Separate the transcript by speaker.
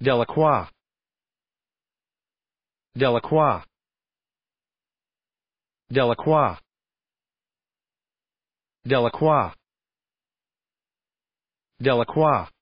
Speaker 1: Delacroix Delacroix Delacroix Delacroix Delacroix